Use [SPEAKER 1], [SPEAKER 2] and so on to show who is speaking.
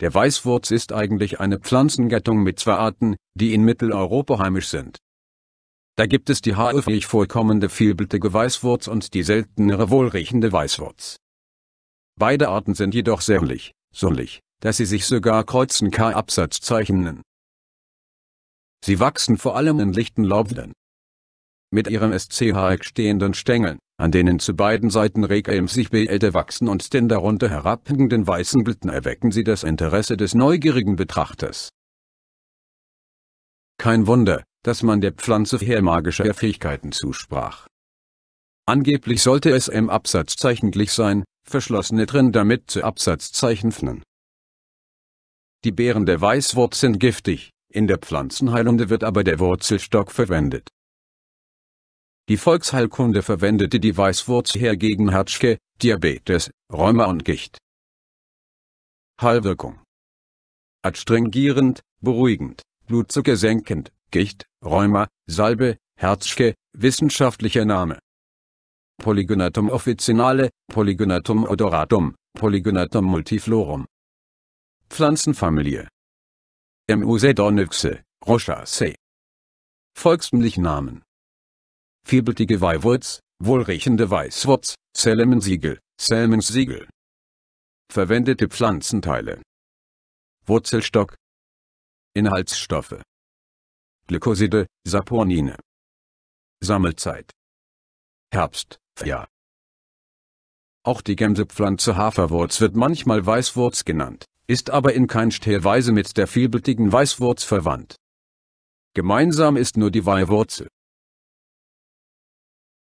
[SPEAKER 1] Der Weißwurz ist eigentlich eine Pflanzengattung mit zwei Arten, die in Mitteleuropa heimisch sind. Da gibt es die häufig vorkommende vielblättige Weißwurz und die seltenere wohlriechende Weißwurz. Beide Arten sind jedoch sämlich, sonnlich, dass sie sich sogar kreuzen K-Absatz zeichnen. Sie wachsen vor allem in lichten Laubwäldern. Mit ihren SCH stehenden Stängeln an denen zu beiden Seiten rege Emsichbeete wachsen und den darunter herabhängenden weißen Blüten erwecken sie das Interesse des neugierigen Betrachters. Kein Wunder, dass man der Pflanze her magische Fähigkeiten zusprach. Angeblich sollte es im Absatzzeichen glich sein, verschlossene drin damit zu Absatzzeichen fnen. Die Beeren der Weißwurz sind giftig, in der Pflanzenheilung wird aber der Wurzelstock verwendet. Die Volksheilkunde verwendete die Weißwurzel her gegen Herzschke, Diabetes, Rheuma und Gicht. Heilwirkung Adstringierend, beruhigend, Blutzucker senkend, Gicht, Rheuma, Salbe, Herzschke, wissenschaftlicher Name. Polygonatum officinale, Polygonatum odoratum, Polygonatum multiflorum. Pflanzenfamilie. M. Musedonyxe, Rochaceae. Volkstümlich Namen vielblättige Weihwurz, wohlriechende Weißwurz, Selmensiegel, Selmensiegel. Verwendete Pflanzenteile. Wurzelstock.
[SPEAKER 2] Inhaltsstoffe. Glykoside, Saponine.
[SPEAKER 1] Sammelzeit. Herbst, Frühjahr. Auch die Gemsepflanze Haferwurz wird manchmal Weißwurz genannt, ist aber in keinster Weise mit der vielblättigen Weißwurz verwandt. Gemeinsam ist nur die Weihwurzel.